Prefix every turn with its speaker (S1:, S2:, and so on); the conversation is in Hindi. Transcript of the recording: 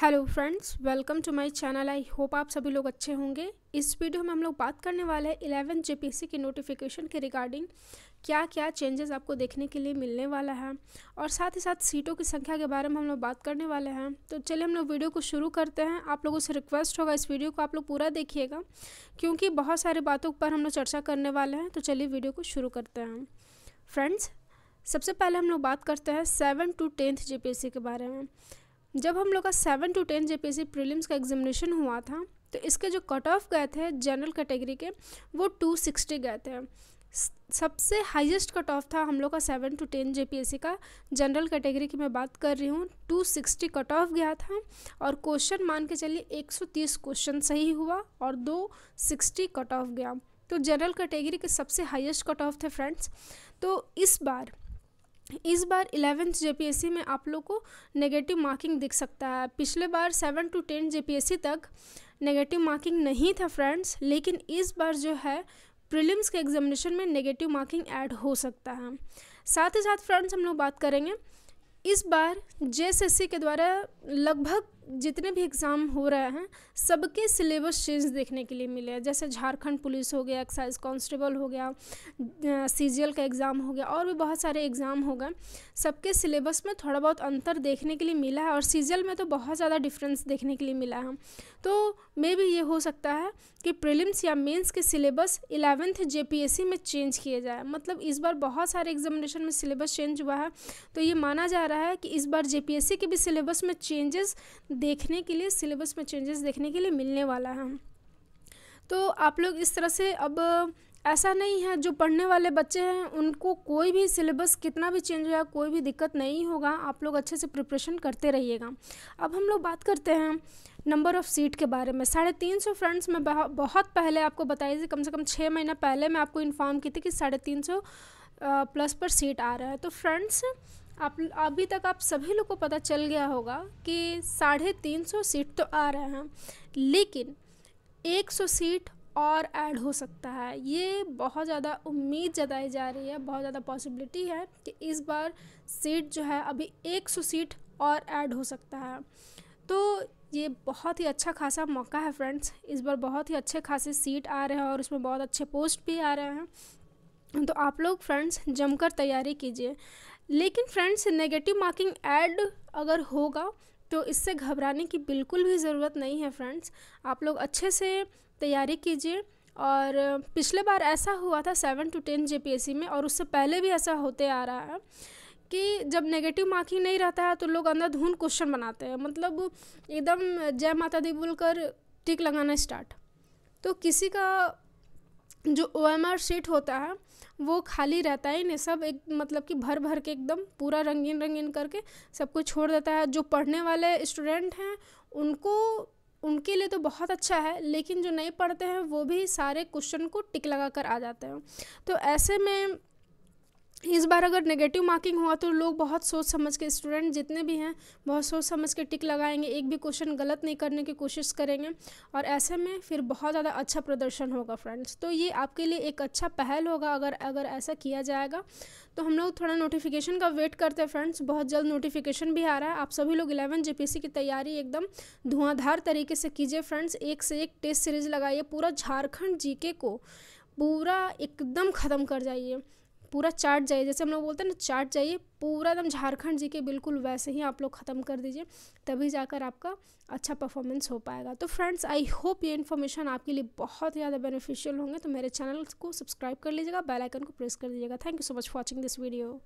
S1: hello friends welcome to my channel I hope आप सभी लोग अच्छे होंगे इस वीडियो में हम लोग बात करने वाले हैं इलेवन जेपीसी के नोटिफिकेशन के रिगार्डिंग क्या क्या चेंजेस आपको देखने के लिए मिलने वाला है और साथ ही साथ सीटों की संख्या के बारे में हम लोग बात करने वाले हैं तो चलिए हम लोग वीडियो को शुरू करते हैं आप लोगों से रिक्वेस्ट होगा इस वीडियो को आप लोग पूरा देखिएगा क्योंकि बहुत सारी बातों पर हम लोग चर्चा करने वाले हैं तो चलिए वीडियो को शुरू करते हैं फ्रेंड्स सबसे पहले हम लोग बात करते हैं सेवन टू टेंथ जे के बारे में जब हम लोग का seven to ten J P का एग्जामिनेशन हुआ था तो इसके जो कट ऑफ गए थे जनरल कैटेगरी के वो टू सिक्सटी गए थे सबसे हाईएस्ट कट ऑफ था हम लोग का सेवन टू टेन जे का जनरल कैटेगरी की मैं बात कर रही हूँ टू सिक्सटी कट ऑफ गया था और क्वेश्चन मान के चलिए एक सौ तीस क्वेश्चन सही हुआ और दो सिक्सटी कट ऑफ गया तो जनरल कैटेगरी के सबसे हाईएस्ट कट ऑफ थे फ्रेंड्स तो इस बार इस बार इलेवेंथ जे में आप लोग को नेगेटिव मार्किंग दिख सकता है पिछले बार सेवन टू टेन जे तक नेगेटिव मार्किंग नहीं था फ्रेंड्स लेकिन इस बार जो है प्रीलिम्स के एग्जामिनेशन में नेगेटिव मार्किंग ऐड हो सकता है साथ ही साथ फ्रेंड्स हम लोग बात करेंगे इस बार जे के द्वारा लगभग जितने भी एग्ज़ाम हो रहे हैं सबके सिलेबस चेंज देखने के लिए मिले हैं जैसे झारखंड पुलिस हो गया एक्साइज कांस्टेबल हो गया सी का एग्ज़ाम हो गया और भी बहुत सारे एग्ज़ाम हो गए सबके सिलेबस में थोड़ा बहुत अंतर देखने के लिए मिला है और सी में तो बहुत ज़्यादा डिफरेंस देखने के लिए मिला है तो मे भी ये हो सकता है कि प्रिलिम्स या मेन्स के सिलेबस इलेवेंथ जे में चेंज किए जाए मतलब इस बार बहुत सारे एग्जामिनेशन में सिलेबस चेंज हुआ है तो ये माना जा रहा है कि इस बार जे के भी सिलेबस में चेंजेस देखने के लिए सिलेबस में चेंजेस देखने के लिए मिलने वाला है तो आप लोग इस तरह से अब ऐसा नहीं है जो पढ़ने वाले बच्चे हैं उनको कोई भी सिलेबस कितना भी चेंज होगा कोई भी दिक्कत नहीं होगा आप लोग अच्छे से प्रिपरेशन करते रहिएगा अब हम लोग बात करते हैं नंबर ऑफ़ सीट के बारे में साढ़े तीन सौ फ्रेंड्स मैं बहुत पहले आपको बताई थी कम से कम छः महीना पहले मैं आपको इन्फॉर्म की थी कि साढ़े तीन सौ प्लस पर सीट आ रहा है तो फ्रेंड्स आप अभी तक आप सभी लोग को पता चल गया होगा कि साढ़े तीन सौ सीट तो आ रहे हैं लेकिन एक सौ सीट और ऐड हो सकता है ये बहुत ज़्यादा उम्मीद जताई जा रही है बहुत ज़्यादा पॉसिबिलिटी है कि इस बार सीट जो है अभी एक सौ सीट और ऐड हो सकता है तो ये बहुत ही अच्छा खासा मौका है फ्रेंड्स इस बार बहुत ही अच्छे खासे सीट आ रहे हैं और उसमें बहुत अच्छे पोस्ट भी आ रहे हैं तो आप लोग फ्रेंड्स जमकर तैयारी कीजिए लेकिन फ्रेंड्स नेगेटिव मार्किंग ऐड अगर होगा तो इससे घबराने की बिल्कुल भी ज़रूरत नहीं है फ्रेंड्स आप लोग अच्छे से तैयारी कीजिए और पिछले बार ऐसा हुआ था सेवन टू टेन जे में और उससे पहले भी ऐसा होते आ रहा है कि जब नेगेटिव मार्किंग नहीं रहता है तो लोग अंदर धुन क्वेश्चन बनाते हैं मतलब एकदम जय माता दी बोलकर टिक लगाना स्टार्ट तो किसी का जो ओ एम आर शीट होता है वो खाली रहता है इन्हें सब एक मतलब कि भर भर के एकदम पूरा रंगीन रंगीन करके सबको छोड़ देता है जो पढ़ने वाले स्टूडेंट हैं उनको उनके लिए तो बहुत अच्छा है लेकिन जो नहीं पढ़ते हैं वो भी सारे क्वेश्चन को टिक लगा कर आ जाते हैं तो ऐसे में इस बार अगर नेगेटिव मार्किंग हुआ तो लोग बहुत सोच समझ के स्टूडेंट जितने भी हैं बहुत सोच समझ के टिक लगाएंगे एक भी क्वेश्चन गलत नहीं करने की कोशिश करेंगे और ऐसे में फिर बहुत ज़्यादा अच्छा प्रदर्शन होगा फ्रेंड्स तो ये आपके लिए एक अच्छा पहल होगा अगर अगर ऐसा किया जाएगा तो हम लोग थोड़ा नोटिफिकेशन का वेट करते हैं फ्रेंड्स बहुत जल्द नोटिफिकेशन भी आ रहा है आप सभी लोग इलेवन जे की तैयारी एकदम धुआंधार तरीके से कीजिए फ्रेंड्स एक से एक टेस्ट सीरीज़ लगाइए पूरा झारखंड जी को पूरा एकदम ख़त्म कर जाइए पूरा चार्ट जाइए जैसे हम लोग बोलते हैं ना चार्ट जाइए पूरा एकदम झारखंड जी के बिल्कुल वैसे ही आप लोग ख़त्म कर दीजिए तभी जाकर आपका अच्छा परफॉर्मेंस हो पाएगा तो फ्रेंड्स आई होप ये इन्फॉर्मेशन आपके लिए बहुत ज़्यादा बेनिफिशियल होंगे तो मेरे चैनल को सब्सक्राइब कर लीजिएगा बेल आइकन को प्रेस कर दीजिएगा thank you so much for watching this video